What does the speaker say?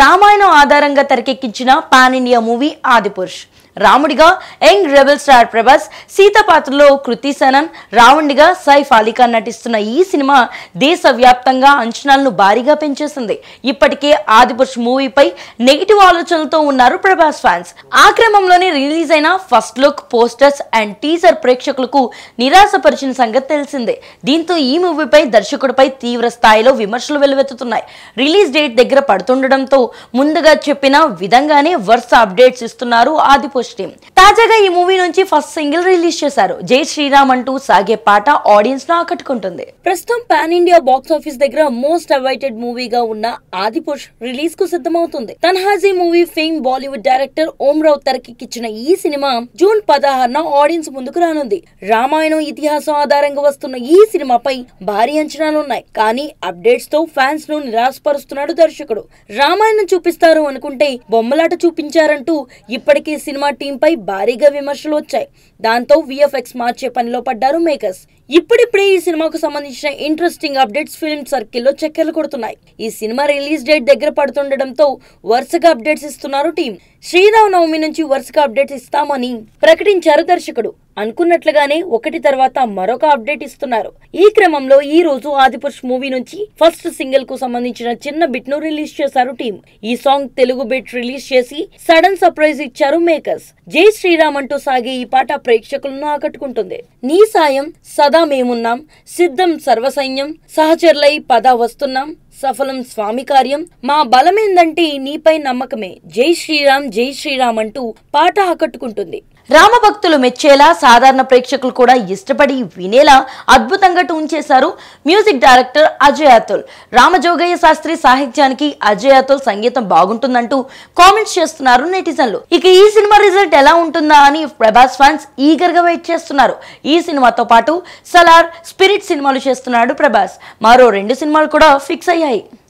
రామాయణం ఆధారంగా తెరకెక్కించిన pan India movie Adipurush రాముడిగా young rebel star Prabhas Sita పాత్రలో కృతి సనన్ రావుడిగా సైఫ్ అలీఖాన్ నటిస్తున్న ఈ సినిమా దేశవ్యాప్తంగా అంచనాలను భారీగా పెంచేసింది ఇప్పటికే ఆదిపురుష్ మూవీపై నెగిటివ్ ఆలోచనలతో ఉన్నారు ప్రభాస్ ఫ్యాన్స్ ఆ క్రమంలోనే రిలీజ్ అయిన first look posters and teaser ప్రేక్షకులకు నిరాశపరిచిన సంగతి తెలిసిందే దీంతో ఈ మూవీపై దర్శకుడిపై తీవ్ర స్థాయిలో విమర్శలు వెలువెత్తుతున్నాయి రిలీజ్ డేట్ దగ్గర పడుతుండటంతో ముందుగా చెప్పిన విధంగానే వరుస అప్డేట్స్ ఇస్తున్నారు ఆదిపుష్ తాజాగా ఈ మూవీ నుంచి ఫస్ట్ సింగిల్ రిలీజ్ చేశారు జై శ్రీరామ్ అంటూ సాగే పాట ఆడియన్స్ ను ఆకట్టుకుంటుంది ప్రస్తుతం పాన్ ఇండియా బాక్స్ ఆఫీస్ దగ్గర మోస్ట్ అవైటెడ్ మూవీగా ఉన్న ఆదిపుష్ రిలీజ్ కు సిద్ధమవుతుంది Tanhaji movie fame Bollywood director Om Raut తెరకెక్కిచ్చిన ఈ సినిమా జూన్ పదహారున ఆడియన్స్ ముందుకు రానుంది రామాయణం ఇతిహాసం ఆధారంగా వస్తున్న ఈ సినిమాపై భారీ అంచనాలున్నాయి కానీ అప్డేట్స్ తో ఫ్యాన్స్ ను నిరాశపరుస్తున్నాడు దర్శకుడు రామ సినిమాను చూపిస్తారు అనుకుంటే బొమ్మలాట చూపించారంటూ ఇప్పటికే సినిమా టీంపై భారీగా విమర్శలు వచ్చాయి దాంతో విఎఫ్ఎక్స్ మార్చే పనిలో పడ్డారు మేకర్స్ ఇప్పుడిప్పుడే ఈ సినిమాకు సంబంధించిన ఇంట్రెస్టింగ్ అప్డేట్స్ ఫిల్మ్ సర్కిల్లో చక్కెర్లు కొడుతున్నాయి ఈ సినిమా రిలీజ్ డేట్ దగ్గర పడుతుండటంతో వరుసగా అప్డేట్స్ ఇస్తున్నారు టీం నవమి నుంచి వరుసగా అప్డేట్స్ ఇస్తామని ప్రకటించారు దర్శకుడు అనుకున్నట్లుగానే ఒకటి తర్వాత మరొక అప్డేట్ ఇస్తున్నారు ఈ క్రమంలో ఈ రోజు ఆదిపురుష్ మూవీ నుంచి ఫస్ట్ సింగిల్ కు సంబంధించిన చిన్న బిట్ ను రిలీజ్ చేశారు టీం ఈ సాంగ్ తెలుగు బిట్ రిలీజ్ చేసి సడన్ సర్ప్రైజ్ ఇచ్చారు మేకర్స్ జై శ్రీరామ్ అంటూ సాగే ఈ పాట ప్రేక్షకులను ఆకట్టుకుంటుంది నీ సాయం సదా పదా మేమున్నాం సిద్ధం సర్వసైన్యం సహచరులై పదా వస్తున్నాం సఫలం స్వామి కార్యం మా బలమేందంటే నీపై నమ్మకమే జై శ్రీరామ్ జై శ్రీరామ్ అంటూ పాట ఆకట్టుకుంటుంది రామభక్తులు మెచ్చేలా సాధారణ ప్రేక్షకులు కూడా ఇష్టపడి వినేలా అద్భుతంగా టూన్ చేశారు మ్యూజిక్ డైరెక్టర్ అజయ్ అతుల్ రామజోగయ్య శాస్త్రి సాహిత్యానికి అజయ్ అతుల్ సంగీతం బాగుంటుందంటూ కామెంట్స్ చేస్తున్నారు నెటిజన్లు ఇక ఈ సినిమా రిజల్ట్ ఎలా ఉంటుందా అని ప్రభాస్ ఫ్యాన్స్ గా వెయిట్ చేస్తున్నారు ఈ సినిమాతో పాటు సలార్ స్పిరిట్ సినిమాలు చేస్తున్నాడు ప్రభాస్ మరో రెండు సినిమాలు కూడా ఫిక్స్ అయ్యాయి 48